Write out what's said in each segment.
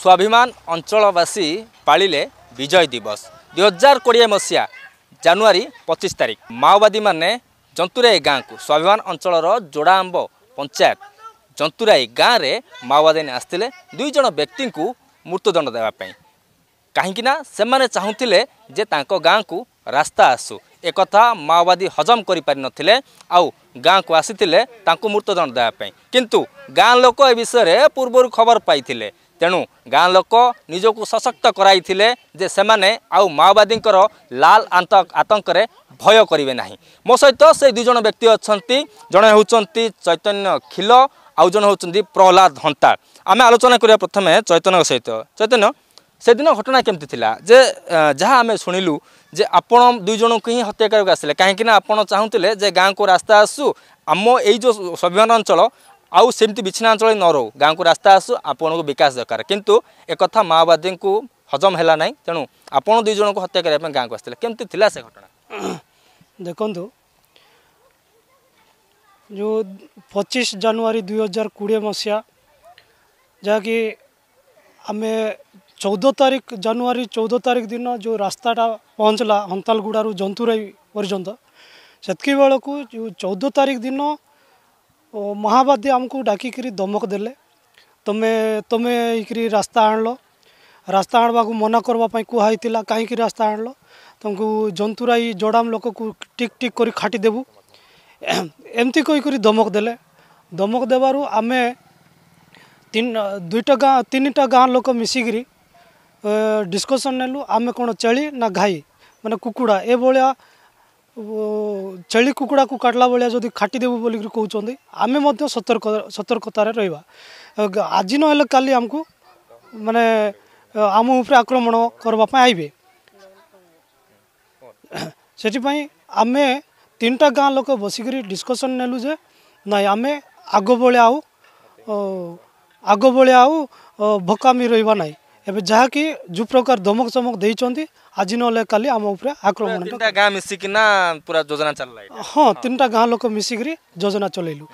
ସ୍ୱାଭିମାନ ଅଞ୍ଚଳବାସୀ ପାଳିଲେ ବିଜୟ ଦିବସ ଦୁଇହଜାର କୋଡ଼ିଏ ମସିହା ଜାନୁଆରୀ ପଚିଶ ତାରିଖ ମାଓବାଦୀମାନେ ଜନ୍ତୁରାଇ ଗାଁକୁ ସ୍ୱାଭିମାନ ଅଞ୍ଚଳର ଯୋଡ଼ାଆମ୍ବ ପଞ୍ଚାୟତ ଜନ୍ତୁରାଇ ଗାଁରେ ମାଓବାଦୀମାନେ ଆସିଥିଲେ ଦୁଇ ଜଣ ବ୍ୟକ୍ତିଙ୍କୁ ମୃତ୍ୟୁଦଣ୍ଡ ଦେବା ପାଇଁ କାହିଁକିନା ସେମାନେ ଚାହୁଁଥିଲେ ଯେ ତାଙ୍କ ଗାଁକୁ ରାସ୍ତା ଆସୁ ଏକଥା ମାଓବାଦୀ ହଜମ କରିପାରିନଥିଲେ ଆଉ ଗାଁକୁ ଆସିଥିଲେ ତାଙ୍କୁ ମୃତ୍ୟୁଦଣ୍ଡ ଦେବା ପାଇଁ କିନ୍ତୁ ଗାଁ ଲୋକ ଏ ବିଷୟରେ ପୂର୍ବରୁ ଖବର ପାଇଥିଲେ ତେଣୁ ଗାଁ ଲୋକ ନିଜକୁ ସଶକ୍ତ କରାଇଥିଲେ ଯେ ସେମାନେ ଆଉ ମାଓବାଦୀଙ୍କର ଲାଲ ଆତଙ୍କରେ ଭୟ କରିବେ ନାହିଁ ମୋ ସହିତ ସେ ଦୁଇ ଜଣ ବ୍ୟକ୍ତି ଅଛନ୍ତି ଜଣେ ହେଉଛନ୍ତି ଚୈତନ୍ୟ ଖିଲ ଆଉ ଜଣେ ହେଉଛନ୍ତି ପ୍ରହ୍ଲାଦ ହନ୍ତା ଆମେ ଆଲୋଚନା କରିବା ପ୍ରଥମେ ଚୈତନ୍ୟଙ୍କ ସହିତ ଚୈତନ୍ୟ ସେଦିନ ଘଟଣା କେମିତି ଥିଲା ଯେ ଯାହା ଆମେ ଶୁଣିଲୁ ଯେ ଆପଣ ଦୁଇ ଜଣଙ୍କୁ ହିଁ ହତ୍ୟା କରିବାକୁ ଆସିଲେ କାହିଁକିନା ଆପଣ ଚାହୁଁଥିଲେ ଯେ ଗାଁକୁ ରାସ୍ତା ଆସୁ ଆମ ଏଇ ଯେଉଁ ସ୍ୱାଭିମାନ ଅଞ୍ଚଳ आउ सेमती बिछिनाञ्चल न रहु गाँको रास्ता आसु आपणको विकास दरकार किन्तु एकथा माओवादीको हजम होला नै तेणु ଆପଣ ଦୁଇ ଜଣଙ୍କୁ ହତ୍ୟା କରିବା ପାଇଁ ଗାଁକୁ ଆସିଥିଲେ କେମିତି ଥିଲା ସେ ଘଟଣା ଦେଖନ୍ତୁ ଯେଉଁ ପଚିଶ ଜାନୁଆରୀ ଦୁଇ ହଜାର କୋଡ଼ିଏ ମସିହା ଯାହାକି ଆମେ ଚଉଦ ତାରିଖ ଜାନୁଆରୀ ଚଉଦ ତାରିଖ ଦିନ ଯେଉଁ ରାସ୍ତାଟା ପହଞ୍ଚିଲା ହନ୍ତାଲଗୁଡ଼ାରୁ ଜନ୍ତୁରାଇ ପର୍ଯ୍ୟନ୍ତ ସେତିକି ବେଳକୁ ଯେଉଁ ଚଉଦ ତାରିଖ ଦିନ ଓ ମହାବାଦୀ ଆମକୁ ଡାକିକିରି ଧମକ ଦେଲେ ତମେ ତମେ ହେଇକିରି ରାସ୍ତା ଆଣିଲ ରାସ୍ତା ଆଣିବାକୁ ମନା କରିବା ପାଇଁ କୁହାହେଇଥିଲା କାହିଁକି ରାସ୍ତା ଆଣିଲ ତୁମକୁ ଜନ୍ତୁରାଇ ଜଡ଼ାମ ଲୋକକୁ ଟିକ୍ ଟିକ୍ କରି ଖାଟିଦେବୁ ଏମିତି କହିକରି ଧମକ ଦେଲେ ଧମକ ଦେବାରୁ ଆମେ ଦୁଇଟା ଗାଁ ତିନିଟା ଗାଁ ଲୋକ ମିଶିକିରି ଡିସ୍କସନ୍ ନେଲୁ ଆମେ କ'ଣ ଛେଳି ନା ଗାଈ ମାନେ କୁକୁଡ଼ା ଏଭଳିଆ ଛେଳି କୁକୁଡ଼ାକୁ କାଟିଲା ଭଳିଆ ଯଦି ଖାଟିଦେବୁ ବୋଲିକରି କହୁଛନ୍ତି ଆମେ ମଧ୍ୟ ସତର୍କ ସତର୍କତାରେ ରହିବା ଆଜି ନହେଲେ କାଲି ଆମକୁ ମାନେ ଆମ ଉପରେ ଆକ୍ରମଣ କରିବା ପାଇଁ ଆସିବେ ସେଥିପାଇଁ ଆମେ ତିନିଟା ଗାଁ ଲୋକ ବସିକରି ଡିସ୍କସନ୍ ନେଲୁ ଯେ ନାଇଁ ଆମେ ଆଗ ଭଳିଆ ଆଉ ଆଗ ଭଳିଆ ଆଉ ଭକାମି ରହିବା ନାହିଁ ଏବେ ଯାହାକି ଯେଉଁ ପ୍ରକାର ଧମକ ଚମକ ଦେଇଛନ୍ତି ଆଜି ନହେଲେ କାଲି ଆମ ଉପରେ ଆକ୍ରମଣ ଗାଁ ମିଶିକିନା ପୁରା ଯୋଜନା ଚାଲିଲା ହଁ ତିନିଟା ଗାଁ ଲୋକ ମିଶିକିରି ଯୋଜନା ଚଲେଇଲୁ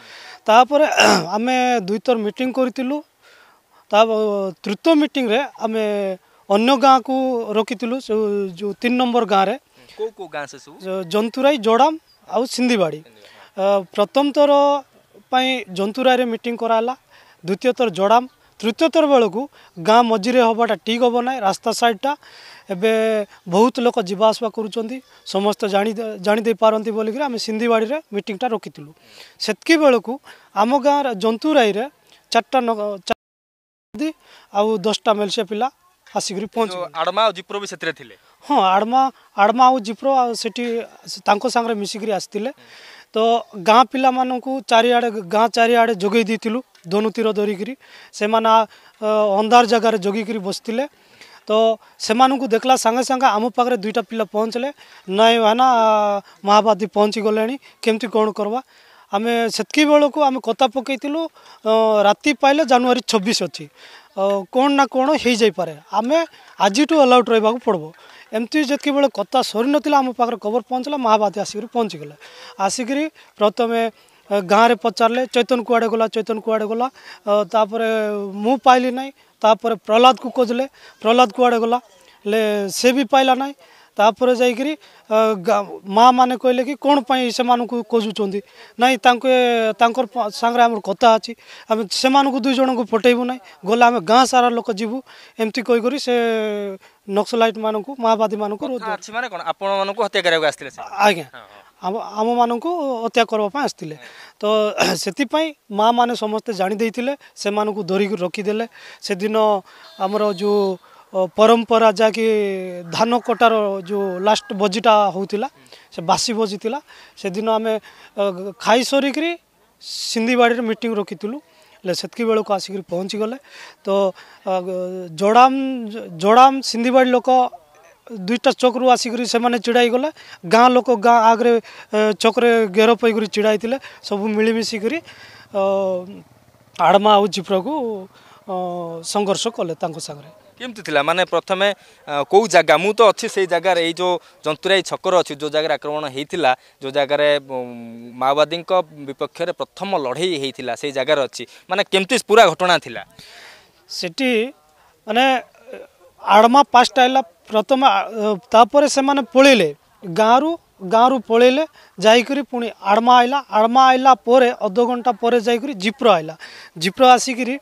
ତାପରେ ଆମେ ଦୁଇଥର ମିଟିଂ କରିଥିଲୁ ତା ତୃତୀୟ ମିଟିଂରେ ଆମେ ଅନ୍ୟ ଗାଁକୁ ରଖିଥିଲୁ ଯେଉଁ ତିନି ନମ୍ବର ଗାଁରେ କେଉଁ କେଉଁ ଗାଁ ସେ ସବୁ ଜନ୍ତୁରାଇ ଜଡ଼ାମ ଆଉ ସିନ୍ଧିବାଡ଼ି ପ୍ରଥମ ଥର ପାଇଁ ଜନ୍ତୁରାଇରେ ମିଟିଂ କରାହେଲା ଦ୍ୱିତୀୟ ଥର ଜଡ଼ାମ তৃতীয়তর বেড়ে গাঁ মঝিরে হওয়াটা ঠিক হব না রাস্তা সাইডটা এবে বহুত লোক যা আসবা করছেন সমস্ত জাঁপারতি বলি আমি সিন্ধিবাড়ি মিটিংটা রকিলু সেতকি বেড়ে আম গাঁ জন্তুরাইরে চারটা আউ দশটা মেলসিয়া পিলা আসিকি পৌঁছ আড়মা ଆଉ ଜିପ୍ରୋ ବି ସେଥିରେ ଥିଲେ ହଁ ଆଡ଼ମା ଆଡ଼ମା ଆଉ ଜିପ୍ରୋ ସେଠି ତାଙ୍କ ତ ଗାଁ ପିଲାମାନଙ୍କୁ ଚାରିଆଡ଼େ ଗାଁ ଚାରିଆଡ଼େ ଯୋଗାଇ ଦେଇଥିଲୁ ଧନୁ ତୀର ଧରିକିରି ସେମାନେ ଅନ୍ଧାର ଜାଗାରେ ଜଗିକିରି ବସିଥିଲେ ତ ସେମାନଙ୍କୁ ଦେଖିଲା ସାଙ୍ଗେ ସାଙ୍ଗେ ଆମ ପାଖରେ ଦୁଇଟା ପିଲା ପହଞ୍ଚିଲେ ନାଇଁ ଭାଇନା ମହାବାଦୀ ପହଞ୍ଚି ଗଲେଣି କେମିତି କ'ଣ କରିବା ଆମେ ସେତିକି ବେଳକୁ ଆମେ କଥା ପକାଇଥିଲୁ ରାତି ପାଇଲେ ଜାନୁଆରୀ ଛବିଶ ଅଛି কোণ না কোণ হয়ে যাইপরে আমি আজিঠু আলাউড রহবাকে পড়ব এমতি যেতকি বেড়ে কথা সরি নথিলা আম পাখে খবর পৌঁছলা মহাবাদী আসিকি পৌঁছিগলে আসিকি প্রথমে ଗାଁରେ ପଚାରିଲେ ଚୈତନ କୁଆଡ଼େ ଗଲା ଚୈତନ କୁଆଡ଼େ ଗଲା ତାପରେ ମୁଁ ପାଇଲି ନାହିଁ ତାପରେ ପ୍ରହ୍ଲାଦକୁ ଖୋଜିଲେ ପ୍ରହ୍ଲାଦ କୁଆଡ଼େ ଗଲା ହେଲେ ସେ ବି ପାଇଲା ନାହିଁ तर जिरी माजु नै तर साङ्ग्रा कथा अँ समा दुईजना पठाइबु नै गा सारा लोक जु एमति नक्सलैटी माओवादी मत्याक आज आम मत्याक आउँछ माथि जाने धोरिक से दिन आम जो ପରମ୍ପରା ଯାହାକି ଧାନ କଟାର ଯେଉଁ ଲାଷ୍ଟ ଭୋଜିଟା ହେଉଥିଲା ସେ ବାସି ଭୋଜି ଥିଲା ସେଦିନ ଆମେ ଖାଇସାରିକିରି ସିନ୍ଧିବାଡ଼ିରେ ମିଟିଂ ରଖିଥିଲୁ ହେଲେ ସେତିକି ବେଳକୁ ଆସିକିରି ପହଞ୍ଚିଗଲେ ତ ଜୋଡ଼ାମ ଜୋଡ଼ାମ ସିନ୍ଧିବାଡ଼ି ଲୋକ ଦୁଇଟା ଚକରୁ ଆସିକରି ସେମାନେ ଛିଡ଼ା ହେଇଗଲେ ଗାଁ ଲୋକ ଗାଁ ଆଗରେ ଚକରେ ଘେର ପାଇକରି ଛିଡ଼ା ହେଇଥିଲେ ସବୁ ମିଳିମିଶିକରି ଆଡ଼ମା ଆଉ ଜିପ୍ରକୁ ସଂଘର୍ଷ କଲେ ତାଙ୍କ ସାଙ୍ଗରେ কেমতি লা মানে প্রথমে কেউ জায়গা মু তো অছি সেই জায়গার এই যে জন্তুরাই ছকর অছি যে জায়গার আক্রমণ হয়েছিল যে জায়গার মাওবাদী বিপক্ষে প্রথম লড়াই হয়েছিল সেই জায়গার অছি মানে কেমতি পুরা ঘটনা লা সেটি মানে ଆଡ଼ମା ପାସ୍ଟା ହେଲା ପ୍ରଥମ ତାପରେ ସେମାନେ ପଳେଇଲେ ଗାଁରୁ ଗାଁରୁ ପଳେଇଲେ ଯାଇକରି ପୁଣି ଆଡ଼ମା ଆଇଲା ଆଡ଼ମା ଆଇଲା ପରେ ଅଧ ଘଣ୍ଟା ପରେ ଯାଇକରି ଜିପ୍ର ଆଇଲା ଜିପ୍ର ଆସିକିରି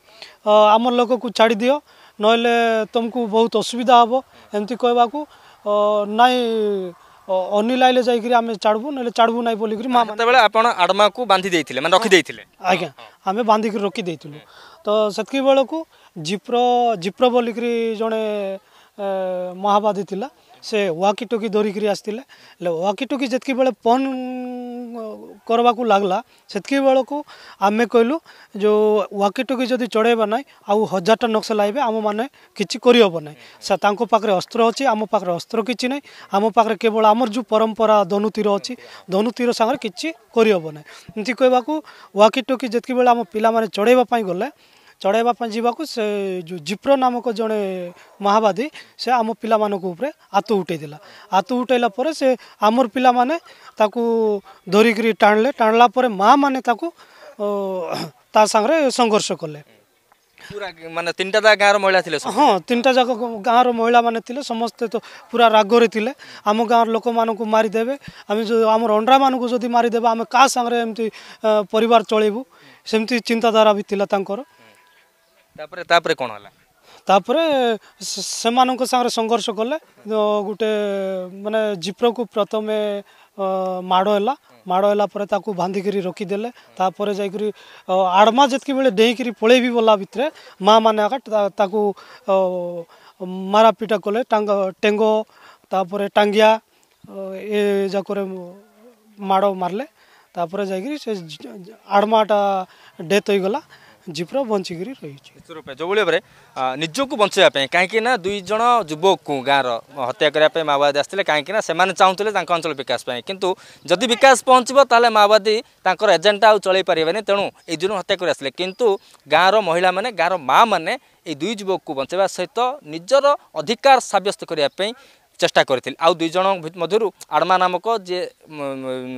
ଆମ ଲୋକକୁ ଛାଡ଼ିଦିଅ ना तुमको बहुत असुविधा हम एमती कहवाक ना अनिल आइले जाबू ना चाड़बू ना बोलिक आडमा को बांधि मैं रखी आज्ञा आम बांधिक रखीदेलु तो से बेलू जिप्र जिप्र बोलिक जड़े महावादी थी से वाकिटोकी धरिकी आसते वाकिटोकी जितकी बेले पन करवाकू लगला से बेलू आम कहलु जो वाकी टोकी जदि चढ़ेबा ना आउ हजार टा नक्सल आए आम मैंने किसी करहब ना पाखे अस्त्र अच्छे आम पाखे अस्त्र किसी ना आम पाखे केवल आमर जो परंपरा धनु तीर अच्छी धनु तीर सागर किसी करहब ना एमती कहवाकू वाकी टोकी जितक बेले आम पाने चढ़ावाई गले ଚଢ଼ାଇବା ପାଇଁ ଯିବାକୁ ସେ ଯେଉଁ ଜିପ୍ରୋ ନାମକ ଜଣେ ମାଓବାଦୀ ସେ ଆମ ପିଲାମାନଙ୍କ ଉପରେ ହାତ ଉଠାଇଦେଲା ହାତ ଉଠାଇଲା ପରେ ସେ ଆମର ପିଲାମାନେ ତାକୁ ଧରିକିରି ଟାଣିଲେ ଟାଣିଲା ପରେ ମାଆମାନେ ତାକୁ ତା ସାଙ୍ଗରେ ସଂଘର୍ଷ କଲେ ମାନେ ତିନିଟା ଗାଁର ମହିଳା ଥିଲେ ହଁ ତିନିଟା ଯାକ ଗାଁର ମହିଳାମାନେ ଥିଲେ ସମସ୍ତେ ତ ପୁରା ରାଗରେ ଥିଲେ ଆମ ଗାଁର ଲୋକମାନଙ୍କୁ ମାରିଦେବେ ଆମେ ଯେଉଁ ଆମର ଅଣ୍ଡାମାନଙ୍କୁ ଯଦି ମାରିଦେବେ ଆମେ କାହା ସାଙ୍ଗରେ ଏମିତି ପରିବାର ଚଳେଇବୁ ସେମିତି ଚିନ୍ତାଧାରା ବି ଥିଲା ତାଙ୍କର ତାପରେ ତାପରେ କ'ଣ ହେଲା ତାପରେ ସେମାନଙ୍କ ସାଙ୍ଗରେ ସଂଘର୍ଷ କଲେ ଗୋଟେ ମାନେ ଜିପ୍ରକୁ ପ୍ରଥମେ ମାଡ଼ ହେଲା ମାଡ଼ ହେଲା ପରେ ତାକୁ ବାନ୍ଧିକିରି ରଖିଦେଲେ ତାପରେ ଯାଇକରି ଆଡ଼ମା ଯେତିକି ବେଳେ ଡେଇଁକିରି ପଳେଇବି ଗଲା ଭିତରେ ମାଆମାନେ ଆକା ତାକୁ ମାରାପିଟା କଲେ ଟାଙ୍ଗ ଟେଙ୍ଗ ତାପରେ ଟାଙ୍ଗିଆ ଏ ଯାକରେ ମାଡ଼ ମାରିଲେ ତାପରେ ଯାଇକରି ସେ ଆଡ଼ମାଟା ଡେଥ୍ ହୋଇଗଲା ଜୀବନ ବଞ୍ଚିକିରି ରହିଛି ଯେଉଁଭଳି ଭାବରେ ନିଜକୁ ବଞ୍ଚାଇବା ପାଇଁ କାହିଁକି ନା ଦୁଇ ଜଣ ଯୁବକଙ୍କୁ ଗାଁର ହତ୍ୟା କରିବା ପାଇଁ ମାଓବାଦୀ ଆସିଥିଲେ କାହିଁକି ନା ସେମାନେ ଚାହୁଁଥିଲେ ତାଙ୍କ ଅଞ୍ଚଳ ବିକାଶ ପାଇଁ କିନ୍ତୁ ଯଦି ବିକାଶ ପହଞ୍ଚିବ ତାହେଲେ ମାଓବାଦୀ ତାଙ୍କର ଏଜେଣ୍ଡା ଆଉ ଚଳେଇ ପାରିବେନି ତେଣୁ ଏଇ ଜଣ ହତ୍ୟା କରି ଆସିଥିଲେ କିନ୍ତୁ ଗାଁର ମହିଳାମାନେ ଗାଁର ମାଆମାନେ এই দুই যুবকু বঞ্চাইবা সহিত নিজের অধিকার সাব্যস্ত করা চেষ্টা করে আউ দুইজন মধ্যে আড়মা নামক যে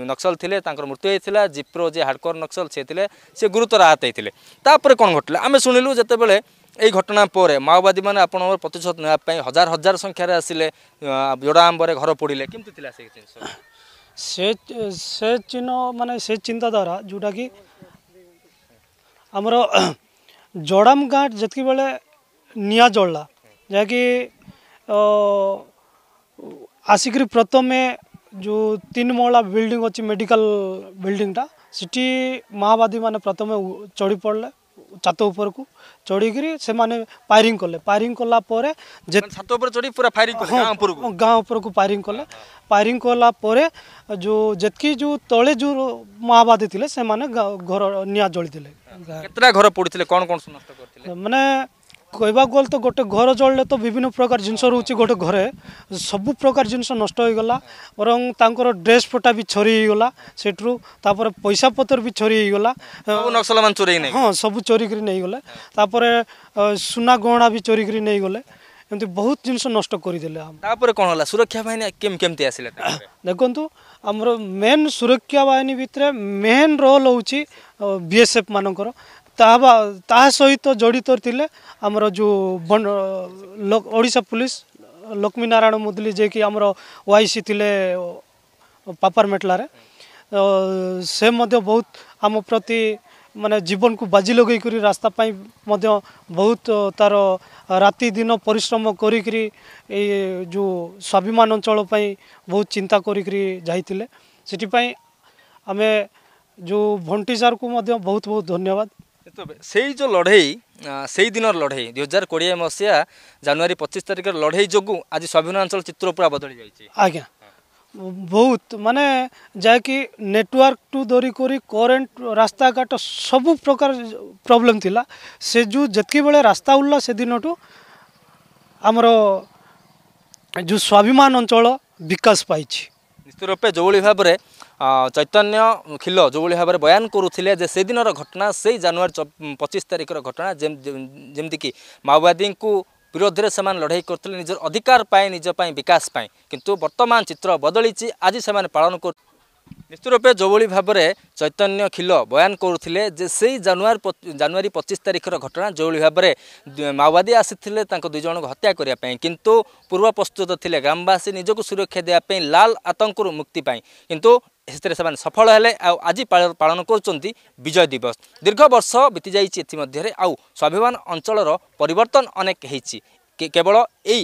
নক্সল লে তাঁর মৃত্যু হয়েছিল জিপ্রো যে হার্ডকোর নক্সল সে লে সে গুরুতর আহত হয়েছে তাপরে কোণ ঘটলে আমি শুণিলু যেতবে এই ঘটনা পরে মাওবাদী মানে আপনার প্রতিশোধ নেওয়া হাজার হাজার সংখ্যার আসলে জোড়া আম্বরে ঘর পোড়লে কেমতি লা সেই জিনিস সে সে চিহ্ন মানে সে চিন্তাধারা যেটা কি আমার জড়াম গাঁট যেতকি বেড়ে নিয়া জড়লা যা কি ଆସିକରି ପ୍ରଥମେ ଯେଉଁ ତିନି ମହଳା ବିଲ୍ଡିଂ ଅଛି ମେଡ଼ିକାଲ ବିଲ୍ଡିଂଟା ସେଠି ମାଓବାଦୀମାନେ ପ୍ରଥମେ ଚଢ଼ି ପଡ଼ିଲେ ଛାତ ଉପରକୁ ଚଢ଼ିକିରି ସେମାନେ ଫାୟାରିଂ କଲେ ଫାୟାରିଂ କଲା ପରେ ଛାତ ଉପରେ ଚଢ଼ି ପୁରା ଫାୟାରିଂ କଲେ ଗାଁ ଉପରକୁ ଗାଁ ଉପରକୁ ଫାୟାରିଂ କଲେ ଫାୟାରିଂ କଲା ପରେ ଯେଉଁ ଯେତିକି ଯେଉଁ ତଳେ ଯେଉଁ ମାଓବାଦୀ ଥିଲେ ସେମାନେ ଘର ନିଆଁ ଜଳିଥିଲେ କେତେଟା ଘର ପୋଡ଼ିଥିଲେ କ'ଣ କ'ଣ ମାନେ কহবাক গল তো গোটে ঘর জলে তো বিভিন্ন প্রকার জিনিস রয়েছে গোটে ঘরে সবু প্রকার জিনিস নষ্ট হয়ে গলা বরং তাঁর ড্রেস পটা বি ছরি হয়ে গলা সেটু তাপরে পয়সা পত্র বি ছরি হয়ে গলা নকশাল মানে চোরাই হ্যাঁ সবু চোরি করে নিয়ে গলে তাপরে সুনা গহনা বি চোরি করে নিয়ে গলে ଏମିତି ବହୁତ ଜିନିଷ ନଷ୍ଟ କରିଦେଲେ ତାପରେ କ'ଣ ହେଲା ସୁରକ୍ଷା ବାହିନୀ କେମିତି ଆସିଲେ ଦେଖନ୍ତୁ ଆମର মেন সুরক্ষা বাহিনী ভিতরে মেন রোল হচ্ছে বিএসএফ মানকর ତାହା ତାହା ସହିତ ଜଡ଼ିତ ଥିଲେ ଆମର ଯେଉଁ ଓଡ଼ିଶା ପୁଲିସ ଲକ୍ଷ୍ମୀନାରାୟଣ ମୁଦୁଲି ଯିଏକି ଆମର ୱାଇସି ଥିଲେ ପାପାରମେଟଲାରେ ସେ ମଧ୍ୟ ବହୁତ ଆମ ପ୍ରତି ମାନେ ଜୀବନକୁ ବାଜି ଲଗେଇକରି ରାସ୍ତା ପାଇଁ ମଧ୍ୟ ବହୁତ ତାର ରାତି ଦିନ ପରିଶ୍ରମ କରିକିରି ଏଇ ଯେଉଁ ସ୍ୱାଭିମାନ ଅଞ୍ଚଳ ପାଇଁ ବହୁତ ଚିନ୍ତା କରିକିରି ଯାଇଥିଲେ ସେଥିପାଇଁ ଆମେ ଯେଉଁ ଭଣ୍ଟି ସାର୍କୁ ମଧ୍ୟ ବହୁତ ବହୁତ ଧନ୍ୟବାଦ ସେଇ ଯେଉଁ ଲଢ଼େଇ ସେଇ ଦିନର ଲଢ଼େଇ ଦୁଇ ହଜାର କୋଡ଼ିଏ ମସିହା ଜାନୁଆରୀ ପଚିଶ ତାରିଖର ଲଢ଼େଇ ଯୋଗୁଁ ଆଜି ସ୍ୱାଭିମାନଞ୍ଚଳ ଚିତ୍ର ପୁରା ବଦଳି ଯାଇଛି ଆଜ୍ଞା ବହୁତ ମାନେ ଯାହାକି ନେଟୱାର୍କ ଟୁ ଧରିକରି କରେଣ୍ଟ ରାସ୍ତାଘାଟ ସବୁ ପ୍ରକାର ପ୍ରୋବ୍ଲେମ୍ ଥିଲା ସେ ଯେଉଁ ଯେତିକି ବେଳେ ରାସ୍ତା ଉଡ଼ିଲା ସେଦିନଠୁ ଆମର ଯେଉଁ ସ୍ୱାଭିମାନ ଅଞ୍ଚଳ ବିକାଶ ପାଇଛି ନିଶ୍ଚିତ ରୂପେ ଯେଉଁଭଳି ଭାବରେ চৈতন্য খিল যেভাবে ভাবে বয়ান করুলে যে সেদিনর ঘটনা সেই জানুয়ারি পঁচিশ তারিখর ঘটনা যেমিকি মাওবাদী ବିରୋଧରେ ସେମାନେ ଲଢ଼େଇ କରୁଥିଲେ ନିଜର ଅଧିକାର ପାଇଁ ନିଜ ପାଇଁ ବିକାଶ ପାଇଁ କିନ୍ତୁ ବର୍ତ୍ତମାନ ଚିତ୍ର ବଦଳିଛି ଆଜି ସେମାନେ ପାଳନ କରୁ ନିଶ୍ଚିତ ରୂପେ ଯେଉଁଭଳି ଭାବରେ ଚୈତନ୍ୟ ଖିଲ ବୟାନ କରୁଥିଲେ ଯେ ସେଇ ଜାନୁଆରୀ ଜାନୁଆରୀ ପଚିଶ ତାରିଖର ଘଟଣା ଯେଉଁଭଳି ଭାବରେ ମାଓବାଦୀ ଆସିଥିଲେ ତାଙ୍କ ଦୁଇ ଜଣଙ୍କୁ ହତ୍ୟା କରିବା ପାଇଁ କିନ୍ତୁ ପୂର୍ବ ପ୍ରସ୍ତୁତ ଥିଲେ ଗ୍ରାମବାସୀ ନିଜକୁ ସୁରକ୍ଷା ଦେବା ପାଇଁ ଲାଲ ଆତଙ୍କରୁ ମୁକ୍ତି ପାଇଁ କିନ୍ତୁ ସେଥିରେ ସେମାନେ ସଫଳ ହେଲେ ଆଉ ଆଜି ପାଳନ କରୁଛନ୍ତି ବିଜୟ ଦିବସ ଦୀର୍ଘ ବର୍ଷ ବିତିଯାଇଛି ଏଥିମଧ୍ୟରେ ଆଉ ସ୍ୱାଭିମାନ ଅଞ୍ଚଳର ପରିବର୍ତ୍ତନ ଅନେକ ହେଇଛି କେବଳ ଏଇ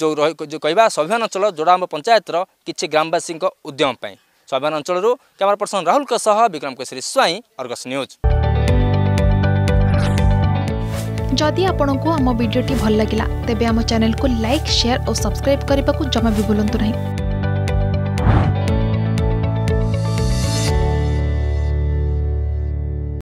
ଯେଉଁ ରହି ଯେଉଁ କହିବା ସ୍ୱାଭିମାନ ଅଞ୍ଚଳ ଯୋଡ଼ାମ୍ବ ପଞ୍ଚାୟତର କିଛି ଗ୍ରାମବାସୀଙ୍କ ଉଦ୍ୟମ ପାଇଁ ସ୍ୱାଭିମାନ ଅଞ୍ଚଳରୁ କ୍ୟାମେରା ପର୍ସନ ରାହୁଲଙ୍କ ସହ ବିକ୍ରମ କେଶରୀ ସ୍ୱାଇଁ ଅର୍ଗସ ନ୍ୟୁଜ୍ ଯଦି ଆପଣଙ୍କୁ ଆମ ଭିଡ଼ିଓଟି ଭଲ ଲାଗିଲା ତେବେ ଆମ ଚ୍ୟାନେଲକୁ ଲାଇକ୍ ସେୟାର ଓ ସବସ୍କ୍ରାଇବ୍ କରିବାକୁ ଜମା ବି ଭୁଲନ୍ତୁ ନାହିଁ